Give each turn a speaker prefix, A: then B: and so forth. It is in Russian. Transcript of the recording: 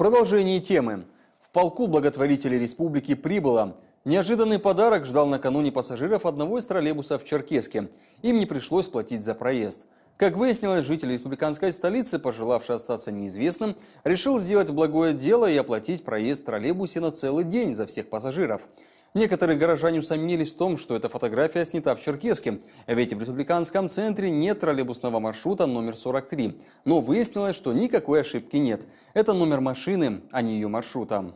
A: продолжении темы. В полку благотворителей республики прибыло. Неожиданный подарок ждал накануне пассажиров одного из троллейбусов в Черкеске. Им не пришлось платить за проезд. Как выяснилось, житель республиканской столицы, пожелавший остаться неизвестным, решил сделать благое дело и оплатить проезд в троллейбусе на целый день за всех пассажиров. Некоторые горожане усомнились в том, что эта фотография снята в Черкеске, ведь в республиканском центре нет троллейбусного маршрута номер 43. Но выяснилось, что никакой ошибки нет. Это номер машины, а не ее маршрута.